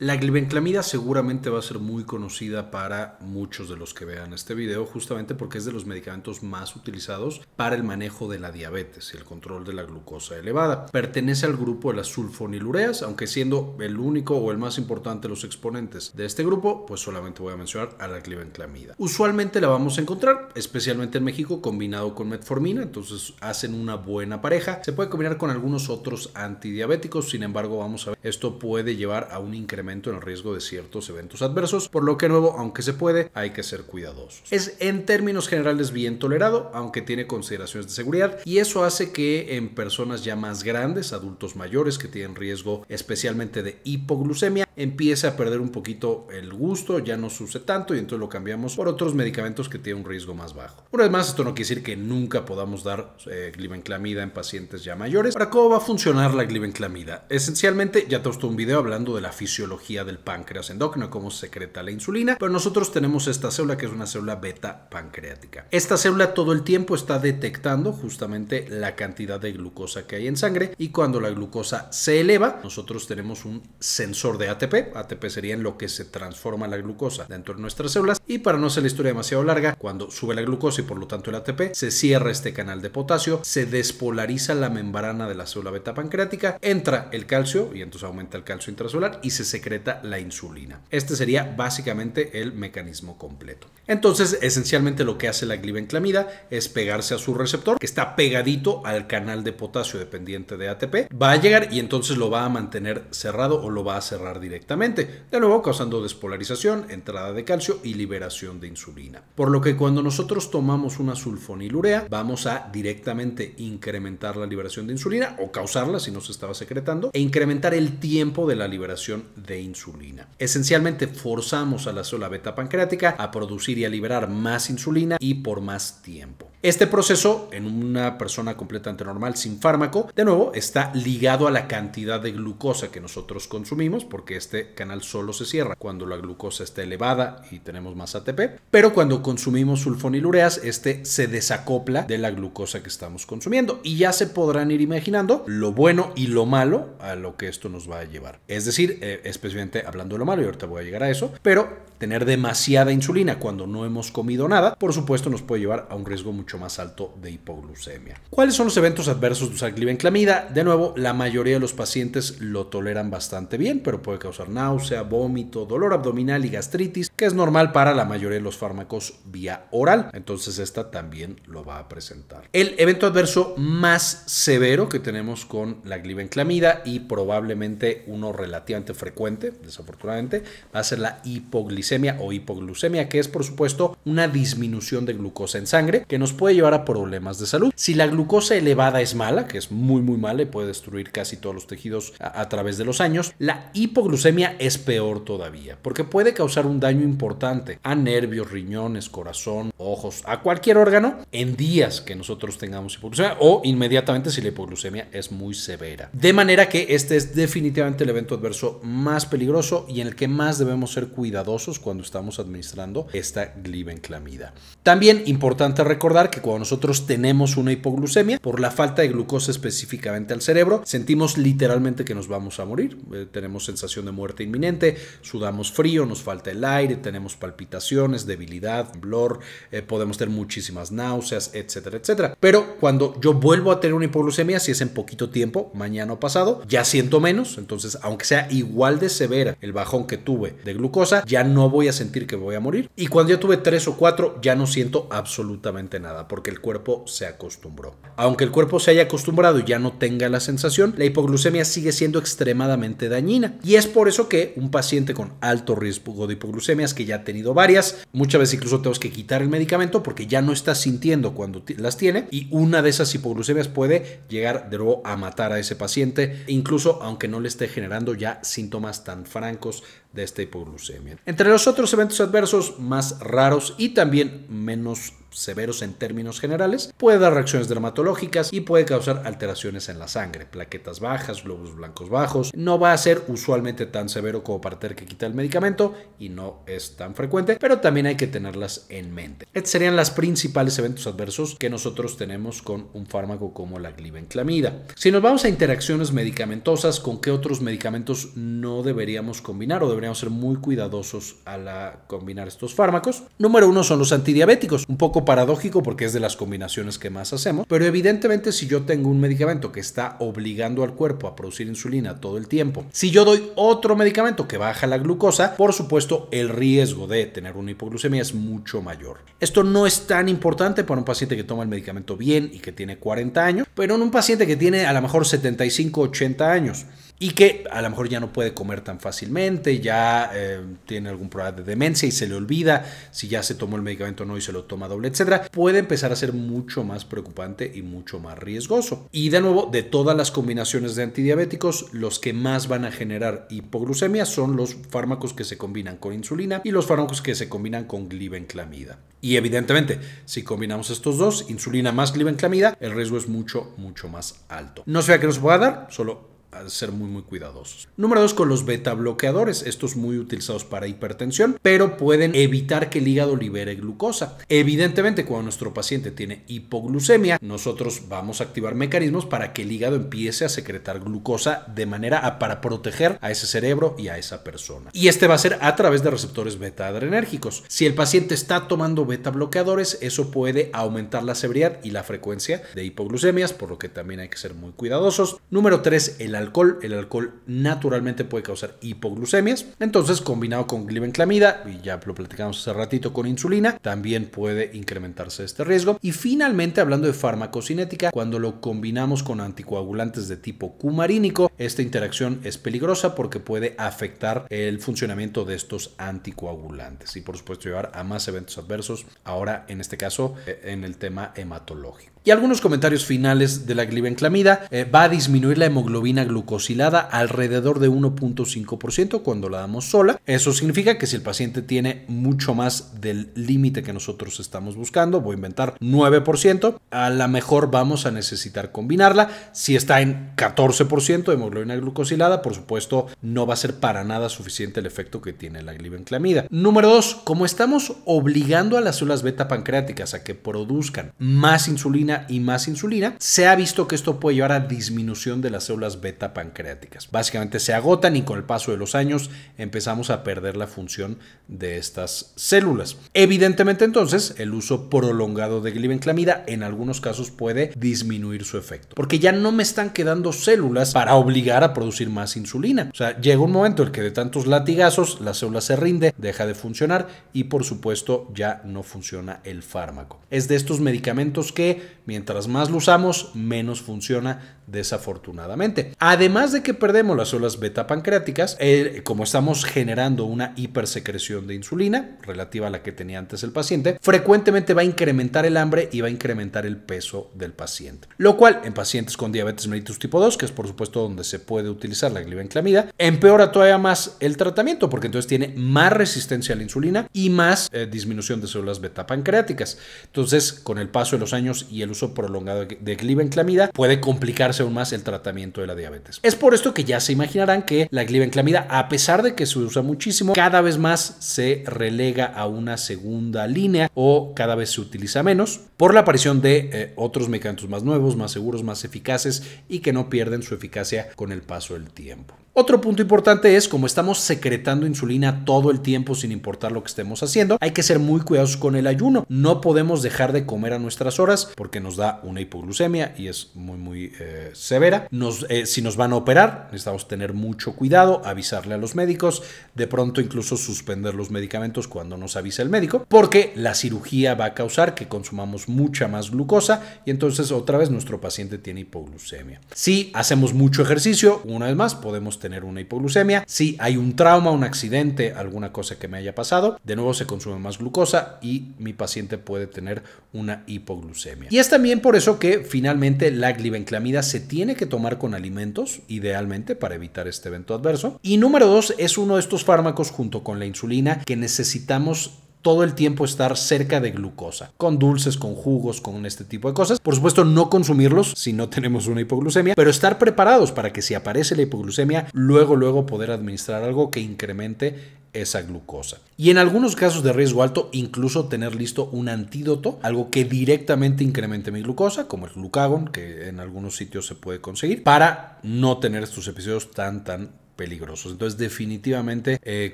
La glibenclamida seguramente va a ser muy conocida para muchos de los que vean este video, justamente porque es de los medicamentos más utilizados para el manejo de la diabetes y el control de la glucosa elevada. Pertenece al grupo de las sulfonilureas, aunque siendo el único o el más importante de los exponentes de este grupo, pues solamente voy a mencionar a la glibenclamida. Usualmente la vamos a encontrar, especialmente en México, combinado con metformina, entonces hacen una buena pareja. Se puede combinar con algunos otros antidiabéticos, sin embargo, vamos a ver, esto puede llevar a un incremento en el riesgo de ciertos eventos adversos, por lo que nuevo, aunque se puede, hay que ser cuidadosos. Es en términos generales bien tolerado, aunque tiene consideraciones de seguridad, y eso hace que en personas ya más grandes, adultos mayores que tienen riesgo especialmente de hipoglucemia, empieza a perder un poquito el gusto, ya no suce tanto y entonces lo cambiamos por otros medicamentos que tienen un riesgo más bajo. Una vez más, esto no quiere decir que nunca podamos dar eh, glibenclamida en pacientes ya mayores. ¿Para ¿cómo va a funcionar la glibenclamida? Esencialmente, ya te un video hablando de la fisiología del páncreas endócrino cómo secreta la insulina, pero nosotros tenemos esta célula que es una célula beta pancreática. Esta célula todo el tiempo está detectando justamente la cantidad de glucosa que hay en sangre y cuando la glucosa se eleva, nosotros tenemos un sensor de ATP ATP. sería en lo que se transforma la glucosa dentro de nuestras células. Y para no hacer la historia demasiado larga, cuando sube la glucosa y por lo tanto el ATP, se cierra este canal de potasio, se despolariza la membrana de la célula beta pancreática, entra el calcio y entonces aumenta el calcio intracelular y se secreta la insulina. Este sería básicamente el mecanismo completo. Entonces, esencialmente lo que hace la glibenclamida es pegarse a su receptor, que está pegadito al canal de potasio dependiente de ATP, va a llegar y entonces lo va a mantener cerrado o lo va a cerrar directamente directamente, de nuevo causando despolarización, entrada de calcio y liberación de insulina. Por lo que cuando nosotros tomamos una sulfonilurea, vamos a directamente incrementar la liberación de insulina o causarla si no se estaba secretando e incrementar el tiempo de la liberación de insulina. Esencialmente forzamos a la célula beta pancreática a producir y a liberar más insulina y por más tiempo. Este proceso, en una persona completamente normal, sin fármaco, de nuevo, está ligado a la cantidad de glucosa que nosotros consumimos, porque este canal solo se cierra cuando la glucosa está elevada y tenemos más ATP, pero cuando consumimos sulfonilureas, este se desacopla de la glucosa que estamos consumiendo y ya se podrán ir imaginando lo bueno y lo malo a lo que esto nos va a llevar. Es decir, eh, especialmente hablando de lo malo, y ahorita voy a llegar a eso, pero tener demasiada insulina cuando no hemos comido nada, por supuesto, nos puede llevar a un riesgo mucho mucho más alto de hipoglucemia. ¿Cuáles son los eventos adversos de usar glibenclamida? De nuevo, la mayoría de los pacientes lo toleran bastante bien, pero puede causar náusea, vómito, dolor abdominal y gastritis, que es normal para la mayoría de los fármacos vía oral. Entonces, esta también lo va a presentar. El evento adverso más severo que tenemos con la glibenclamida y probablemente uno relativamente frecuente, desafortunadamente, va a ser la hipoglicemia o hipoglucemia, que es, por supuesto, una disminución de glucosa en sangre que nos puede llevar a problemas de salud. Si la glucosa elevada es mala, que es muy muy mala y puede destruir casi todos los tejidos a, través de los años, la hipoglucemia es peor todavía, porque puede causar un daño importante a nervios, riñones, corazón, ojos, a cualquier órgano en días que nosotros tengamos hipoglucemia o inmediatamente si la hipoglucemia es muy severa. De manera que este es definitivamente el evento adverso más peligroso y en el que más debemos ser cuidadosos cuando estamos administrando esta glibenclamida. También importante recordar que cuando nosotros tenemos una hipoglucemia, por la falta de glucosa específicamente al cerebro, sentimos literalmente que nos vamos a morir. Eh, tenemos sensación de muerte inminente, sudamos frío, nos falta el aire, tenemos palpitaciones, debilidad, blor, eh, podemos tener muchísimas náuseas, etcétera, etcétera. Pero cuando yo vuelvo a tener una hipoglucemia, si es en poquito tiempo, mañana o pasado, ya siento menos. Entonces, aunque sea igual de severa el bajón que tuve de glucosa, ya no voy a sentir que voy a morir. Y cuando ya tuve tres o cuatro, ya no siento absolutamente nada porque el cuerpo se acostumbró. Aunque el cuerpo se haya acostumbrado y ya no tenga la sensación, la hipoglucemia sigue siendo extremadamente dañina. Y es por eso que un paciente con alto riesgo de hipoglucemias, que ya ha tenido varias, muchas veces incluso tenemos que quitar el medicamento porque ya no está sintiendo cuando las tiene y una de esas hipoglucemias puede llegar de nuevo a matar a ese paciente, incluso aunque no le esté generando ya síntomas tan francos de esta hipoglucemia. Entre los otros eventos adversos más raros y también menos severos en términos generales, puede dar reacciones dermatológicas y puede causar alteraciones en la sangre, plaquetas bajas, globos blancos bajos. No va a ser usualmente tan severo como para tener que quitar el medicamento y no es tan frecuente, pero también hay que tenerlas en mente. Estos serían las principales eventos adversos que nosotros tenemos con un fármaco como la glibenclamida. Si nos vamos a interacciones medicamentosas, ¿con qué otros medicamentos no deberíamos combinar o deberíamos ser muy cuidadosos al combinar estos fármacos? Número uno son los antidiabéticos, un poco paradójico porque es de las combinaciones que más hacemos, pero evidentemente si yo tengo un medicamento que está obligando al cuerpo a producir insulina todo el tiempo, si yo doy otro medicamento que baja la glucosa, por supuesto el riesgo de tener una hipoglucemia es mucho mayor. Esto no es tan importante para un paciente que toma el medicamento bien y que tiene 40 años, pero en un paciente que tiene a lo mejor 75, 80 años y que a lo mejor ya no puede comer tan fácilmente, ya eh, tiene algún problema de demencia y se le olvida si ya se tomó el medicamento o no y se lo toma doble, etcétera, puede empezar a ser mucho más preocupante y mucho más riesgoso. Y de nuevo, de todas las combinaciones de antidiabéticos, los que más van a generar hipoglucemia son los fármacos que se combinan con insulina y los fármacos que se combinan con glibenclamida. Y evidentemente, si combinamos estos dos, insulina más glibenclamida, el riesgo es mucho, mucho más alto. No sé a qué nos va a dar, solo ser muy muy cuidadosos. Número dos, con los beta bloqueadores, estos muy utilizados para hipertensión, pero pueden evitar que el hígado libere glucosa. Evidentemente, cuando nuestro paciente tiene hipoglucemia, nosotros vamos a activar mecanismos para que el hígado empiece a secretar glucosa de manera para proteger a ese cerebro y a esa persona. Y este va a ser a través de receptores beta adrenérgicos. Si el paciente está tomando beta bloqueadores, eso puede aumentar la severidad y la frecuencia de hipoglucemias, por lo que también hay que ser muy cuidadosos. Número 3, el alcohol. El alcohol naturalmente puede causar hipoglucemias. Entonces, combinado con glibenclamida, y ya lo platicamos hace ratito con insulina, también puede incrementarse este riesgo. Y finalmente, hablando de farmacocinética, cuando lo combinamos con anticoagulantes de tipo cumarínico, esta interacción es peligrosa porque puede afectar el funcionamiento de estos anticoagulantes y por supuesto llevar a más eventos adversos, ahora en este caso eh, en el tema hematológico y algunos comentarios finales de la glibenclamida. Eh, va a disminuir la hemoglobina glucosilada alrededor de 1.5% cuando la damos sola. Eso significa que si el paciente tiene mucho más del límite que nosotros estamos buscando, voy a inventar 9%, a lo mejor vamos a necesitar combinarla. Si está en 14% de hemoglobina glucosilada, por supuesto, no va a ser para nada suficiente el efecto que tiene la glibenclamida. Número 2, como estamos obligando a las células beta pancreáticas a que produzcan más insulina y más insulina, se ha visto que esto puede llevar a disminución de las células beta pancreáticas. Básicamente se agotan y con el paso de los años empezamos a perder la función de estas células. Evidentemente entonces el uso prolongado de glibenclamida en algunos casos puede disminuir su efecto, porque ya no me están quedando células para obligar a producir más insulina. O sea, llega un momento en el que de tantos latigazos la célula se rinde, deja de funcionar y por supuesto ya no funciona el fármaco. Es de estos medicamentos que Mientras más lo usamos, menos funciona desafortunadamente. Además de que perdemos las células beta pancreáticas, como estamos generando una hipersecreción de insulina, relativa a la que tenía antes el paciente, frecuentemente va a incrementar el hambre y va a incrementar el peso del paciente. Lo cual, en pacientes con diabetes mellitus tipo 2, que es por supuesto donde se puede utilizar la glibenclamida, empeora todavía más el tratamiento, porque entonces tiene más resistencia a la insulina y más eh, disminución de células beta pancreáticas. Entonces, con el paso de los años y el uso uso prolongado de glibenclamida puede complicarse aún más el tratamiento de la diabetes. Es por esto que ya se imaginarán que la glibenclamida, a pesar de que se usa muchísimo, cada vez más se relega a una segunda línea o cada vez se utiliza menos por la aparición de eh, otros medicamentos más nuevos, más seguros, más eficaces y que no pierden su eficacia con el paso del tiempo. Otro punto importante es, como estamos secretando insulina todo el tiempo sin importar lo que estemos haciendo, hay que ser muy cuidadosos con el ayuno. No podemos dejar de comer a nuestras horas porque nos da una hipoglucemia y es muy, muy eh, severa. Eh, si nos van a operar, necesitamos tener mucho cuidado, avisarle a los médicos, de pronto incluso suspender los medicamentos cuando nos avisa el médico, porque la cirugía va a causar que consumamos mucha más glucosa y entonces otra vez nuestro paciente tiene hipoglucemia. Si hacemos mucho ejercicio, una vez más podemos tener tener una hipoglucemia. Si hay un trauma, un accidente, alguna cosa que me haya pasado, de nuevo se consume más glucosa y mi paciente puede tener una hipoglucemia. Y es también por eso que finalmente la glibenclamida se tiene que tomar con alimentos, idealmente, para evitar este evento adverso. Y número dos, es uno de estos fármacos junto con la insulina que necesitamos todo el tiempo estar cerca de glucosa, con dulces, con jugos, con este tipo de cosas. Por supuesto, no consumirlos si no tenemos una hipoglucemia, pero estar preparados para que si aparece la hipoglucemia, luego, luego poder administrar algo que incremente esa glucosa. Y en algunos casos de riesgo alto, incluso tener listo un antídoto, algo que directamente incremente mi glucosa, como el glucagon, que en algunos sitios se puede conseguir, para no tener estos episodios tan, tan peligrosos. Entonces definitivamente eh,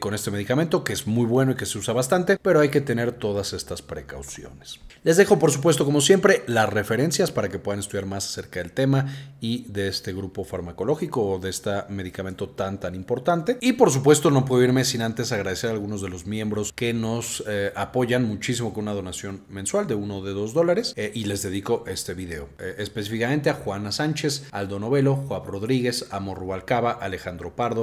con este medicamento que es muy bueno y que se usa bastante, pero hay que tener todas estas precauciones. Les dejo por supuesto como siempre las referencias para que puedan estudiar más acerca del tema y de este grupo farmacológico o de este medicamento tan tan importante. Y por supuesto no puedo irme sin antes agradecer a algunos de los miembros que nos eh, apoyan muchísimo con una donación mensual de uno de dos dólares eh, y les dedico este video. específicamente a Juana Sánchez, Aldo Novelo, Juan Rodríguez, Amor Rubalcaba, Alejandro Pardo,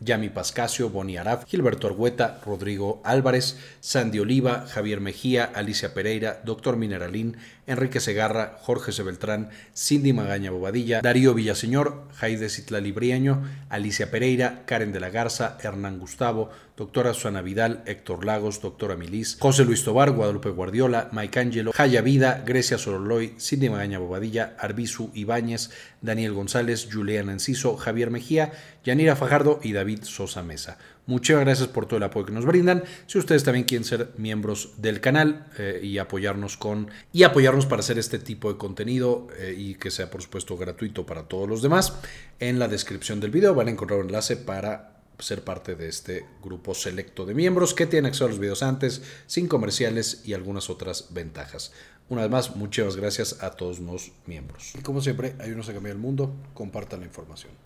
Yami Pascasio, Boni Araf, Gilberto Argueta, Rodrigo Álvarez, Sandy Oliva, Javier Mejía, Alicia Pereira, Doctor Mineralín, Enrique Segarra, Jorge Sebeltrán, Cindy Magaña Bobadilla, Darío Villaseñor, Jaide Citlalibriaño, Alicia Pereira, Karen de la Garza, Hernán Gustavo, Doctora Suana Vidal, Héctor Lagos, Doctora Milis, José Luis Tobar, Guadalupe Guardiola, Mike Angelo, Jaya Vida, Grecia Soroloy, Cindy Magaña Bobadilla, Arbizu Ibáñez, Daniel González, Julián Enciso, Javier Mejía Yanira Fajardo y David Sosa Mesa. Muchas gracias por todo el apoyo que nos brindan. Si ustedes también quieren ser miembros del canal eh, y apoyarnos con y apoyarnos para hacer este tipo de contenido eh, y que sea por supuesto gratuito para todos los demás, en la descripción del video van a encontrar un enlace para ser parte de este grupo selecto de miembros que tienen acceso a los videos antes, sin comerciales y algunas otras ventajas. Una vez más, muchas gracias a todos los miembros. Y como siempre, ayúdenos a cambiar el mundo, compartan la información.